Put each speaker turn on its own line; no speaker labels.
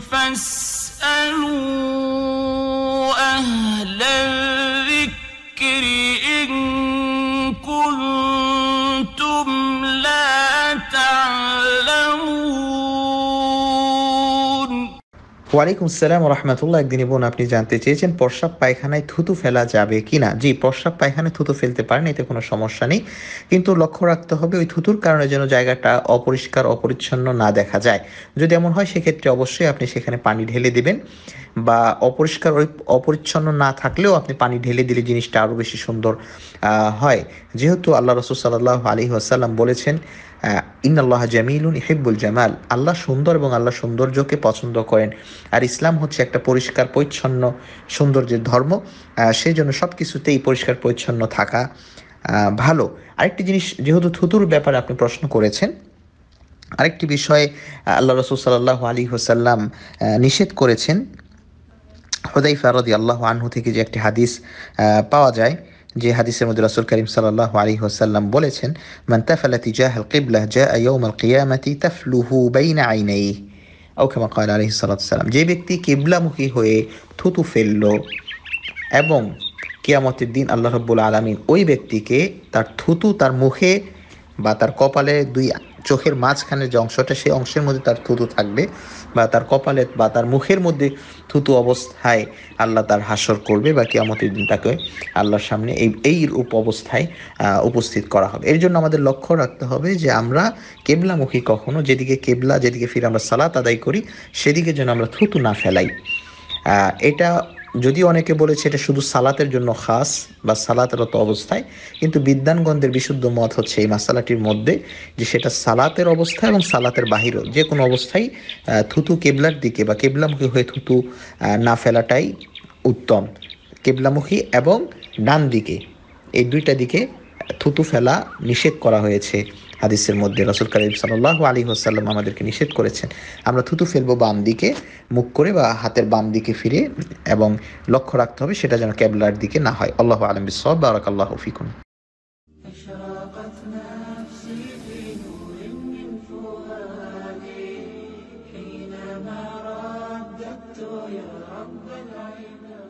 فاسألوا ওয়ালাইকুম সালাম রহমতুল্লাহ একদিন বোন আপনি জানতে চেয়েছেন প্রস্রাব পায়খানায় থুতু ফেলা যাবে কি না জি প্রস্রাব পায়খানায় থুতু ফেলতে পারেন এতে কোনো সমস্যা নেই কিন্তু লক্ষ্য রাখতে হবে ওই থুতুর কারণে যেন জায়গাটা অপরিষ্কার অপরিচ্ছন্ন না দেখা যায় যদি এমন হয় সেক্ষেত্রে অবশ্যই আপনি সেখানে পানি ঢেলে দিবেন বা অপরিষ্কার অপরিচ্ছন্ন না থাকলেও আপনি পানি ঢেলে দিলে জিনিসটা আরও বেশি সুন্দর হয় যেহেতু আল্লাহ রসুল সাল্লাহ আলী আসাল্লাম বলেছেন ইন্নাল্লাহ জামিলুন ইহিবুল জামাল আল্লাহ সুন্দর এবং আল্লাহ সৌন্দর্যকে পছন্দ করেন আর ইসলাম হচ্ছে একটা পরিষ্কার পরিচ্ছন্ন সৌন্দর্যের ধর্ম সেই জন্য সব কিছুতেই পরিষ্কার পরিচ্ছন্ন থাকা ভালো আরেকটি জিনিস যেহেতু থুতুর ব্যাপারে আপনি প্রশ্ন করেছেন আরেকটি বিষয়ে আল্লাহ রসুল সাল্লাহ আলী হোসাল্লাম নিষেধ করেছেন হুদাইফা রদি আল্লাহ আনহু থেকে যে একটি হাদিস পাওয়া যায় যে হাদিসের মধ্যে রাসুল করিম সাল্লাহ আলী হোসাল্লাম বলেছেন মান তাফালা তিজাহ আল কিবলাহ জা ইয়াউম আল কিয়ামাতি তাফলুহু বাইনা আইনাইহি আও কামা কাল আলাইহি সাল্লাম যে ব্যক্তি কিবলামুখী হয়ে থুতু ফেলল এবং কিয়ামতের দিন আল্লাহ রব্বুল আলমিন ওই ব্যক্তিকে তার থুতু তার মুখে বা তার কপালে দুই চোখের মাঝখানের যে অংশটা সেই অংশের মধ্যে তার থুতু থাকবে বা তার কপালে বা তার মুখের মধ্যে থুতু অবস্থায় আল্লাহ তার হাসর করবে বা কিয়ামতের দিন তাকে আল্লাহর সামনে এই এই রূপ অবস্থায় উপস্থিত করা হবে এর জন্য আমাদের লক্ষ্য রাখতে হবে যে আমরা কেবলামুখী কখনো যেদিকে কেবলা যেদিকে ফিরে আমরা সালাত আদায় করি সেদিকে যেন আমরা থুতু না ফেলাই এটা যদি অনেকে বলেছে এটা শুধু সালাতের জন্য খাস বা সালাতেরত অবস্থায় কিন্তু বিদ্যানগন্ধের বিশুদ্ধ মত হচ্ছে এই মাসালাটির মধ্যে যে সেটা সালাতের অবস্থা এবং সালাতের বাহিরও যে কোনো অবস্থায় থুতু কেবলার দিকে বা কেবলামুখী হয়ে থুতু না ফেলাটাই উত্তম কেবলামুখী এবং ডান দিকে এই দুইটা দিকে থুতু ফেলা নিষেধ করা হয়েছে হাদিসের মধ্যে রসুল কালিম সাল্লাহ আলী হোসাল্লাম আমাদেরকে নিষেধ করেছেন আমরা থুতু ফেলবো বাম দিকে মুখ করে বা হাতের বাম দিকে ফিরে এবং লক্ষ্য রাখতে হবে সেটা যেন ক্যাবলার দিকে না হয় আল্লাহ আলম বিসব বারাক আল্লাহ ফিকুন يا رب